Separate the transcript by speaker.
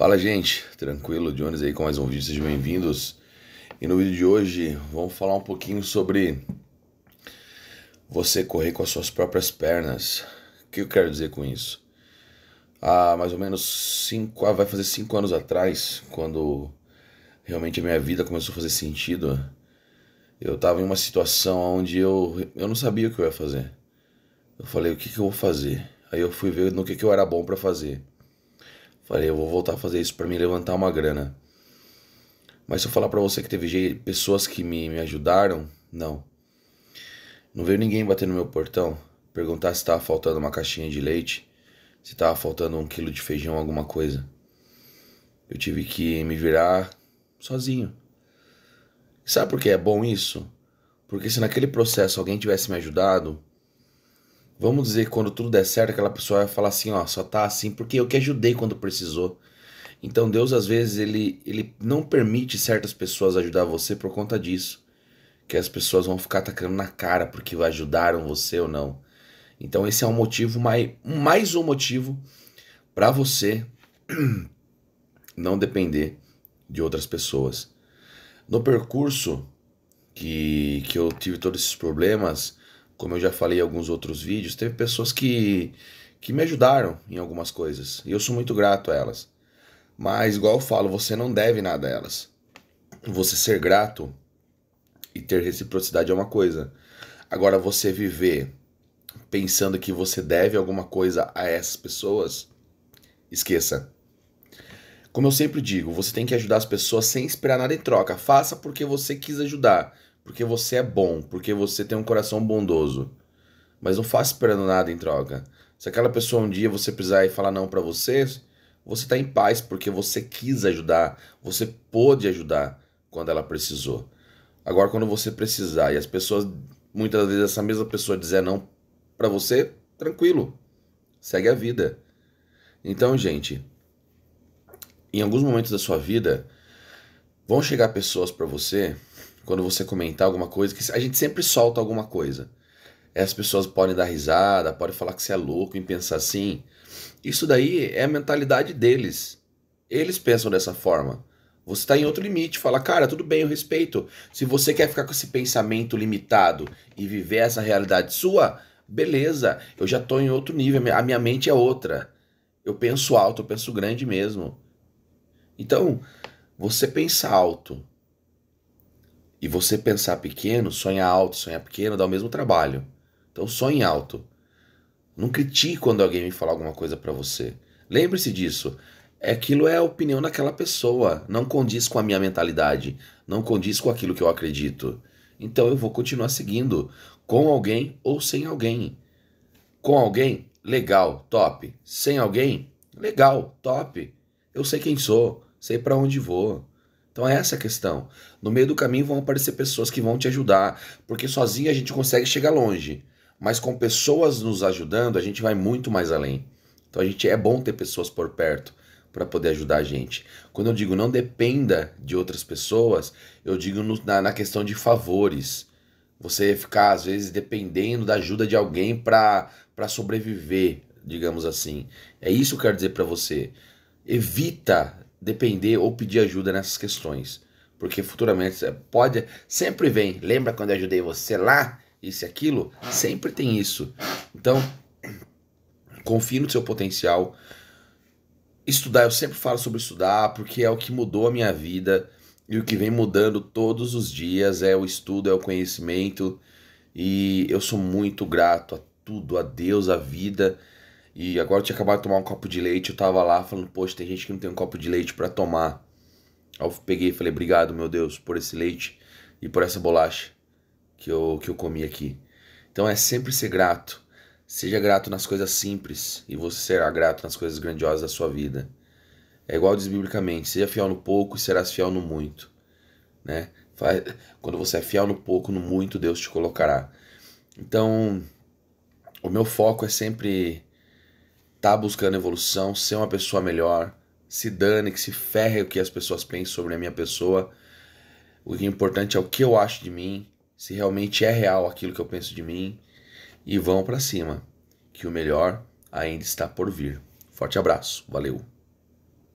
Speaker 1: Fala gente, tranquilo? Jones aí com mais um vídeo, sejam bem-vindos. E no vídeo de hoje vamos falar um pouquinho sobre você correr com as suas próprias pernas. O que eu quero dizer com isso? Há mais ou menos 5, ah, vai fazer 5 anos atrás, quando realmente a minha vida começou a fazer sentido, eu estava em uma situação onde eu, eu não sabia o que eu ia fazer. Eu falei, o que, que eu vou fazer? Aí eu fui ver no que, que eu era bom para fazer. Falei, eu vou voltar a fazer isso para me levantar uma grana. Mas se eu falar para você que teve pessoas que me, me ajudaram, não. Não veio ninguém bater no meu portão, perguntar se estava faltando uma caixinha de leite, se estava faltando um quilo de feijão, alguma coisa. Eu tive que me virar sozinho. sabe por que é bom isso? Porque se naquele processo alguém tivesse me ajudado, Vamos dizer que quando tudo der certo, aquela pessoa vai falar assim, ó, só tá assim porque eu que ajudei quando precisou. Então Deus às vezes ele, ele não permite certas pessoas ajudar você por conta disso, que as pessoas vão ficar atacando na cara porque ajudaram você ou não. Então esse é um motivo mais mais um motivo para você não depender de outras pessoas. No percurso que que eu tive todos esses problemas, como eu já falei em alguns outros vídeos, teve pessoas que, que me ajudaram em algumas coisas. E eu sou muito grato a elas. Mas, igual eu falo, você não deve nada a elas. Você ser grato e ter reciprocidade é uma coisa. Agora, você viver pensando que você deve alguma coisa a essas pessoas, esqueça. Como eu sempre digo, você tem que ajudar as pessoas sem esperar nada em troca. Faça porque você quis ajudar porque você é bom, porque você tem um coração bondoso. Mas não faça esperando nada em troca. Se aquela pessoa um dia você precisar e falar não para você, você está em paz porque você quis ajudar, você pôde ajudar quando ela precisou. Agora, quando você precisar e as pessoas, muitas vezes essa mesma pessoa dizer não para você, tranquilo, segue a vida. Então, gente, em alguns momentos da sua vida, vão chegar pessoas para você quando você comentar alguma coisa, que a gente sempre solta alguma coisa. As pessoas podem dar risada, podem falar que você é louco em pensar assim. Isso daí é a mentalidade deles. Eles pensam dessa forma. Você está em outro limite. Fala, cara, tudo bem, eu respeito. Se você quer ficar com esse pensamento limitado e viver essa realidade sua, beleza. Eu já estou em outro nível. A minha mente é outra. Eu penso alto, eu penso grande mesmo. Então, você pensa alto, e você pensar pequeno, sonhar alto, sonhar pequeno dá o mesmo trabalho. Então sonhe alto. Não critique quando alguém me falar alguma coisa para você. Lembre-se disso. É aquilo é a opinião daquela pessoa. Não condiz com a minha mentalidade. Não condiz com aquilo que eu acredito. Então eu vou continuar seguindo. Com alguém ou sem alguém. Com alguém, legal, top. Sem alguém, legal, top. Eu sei quem sou, sei para onde vou. Então é essa a questão. No meio do caminho vão aparecer pessoas que vão te ajudar, porque sozinho a gente consegue chegar longe, mas com pessoas nos ajudando a gente vai muito mais além. Então a gente é bom ter pessoas por perto para poder ajudar a gente. Quando eu digo não dependa de outras pessoas, eu digo no, na, na questão de favores. Você ficar às vezes dependendo da ajuda de alguém para para sobreviver, digamos assim. É isso que eu quero dizer para você. Evita depender ou pedir ajuda nessas questões. Porque futuramente você pode. Sempre vem. Lembra quando eu ajudei você lá? Isso e aquilo? Sempre tem isso. Então, confie no seu potencial. Estudar, eu sempre falo sobre estudar, porque é o que mudou a minha vida. E o que vem mudando todos os dias é o estudo, é o conhecimento. E eu sou muito grato a tudo, a Deus, a vida e agora eu tinha acabado de tomar um copo de leite, eu tava lá falando, poxa, tem gente que não tem um copo de leite para tomar. Aí eu peguei e falei, obrigado, meu Deus, por esse leite e por essa bolacha que eu, que eu comi aqui. Então é sempre ser grato. Seja grato nas coisas simples e você será grato nas coisas grandiosas da sua vida. É igual diz biblicamente, seja fiel no pouco e serás fiel no muito. Né? Quando você é fiel no pouco, no muito Deus te colocará. Então, o meu foco é sempre tá buscando evolução, ser uma pessoa melhor, se dane, que se ferre o que as pessoas pensam sobre a minha pessoa. O que é importante é o que eu acho de mim, se realmente é real aquilo que eu penso de mim e vão para cima, que o melhor ainda está por vir. Forte abraço, valeu.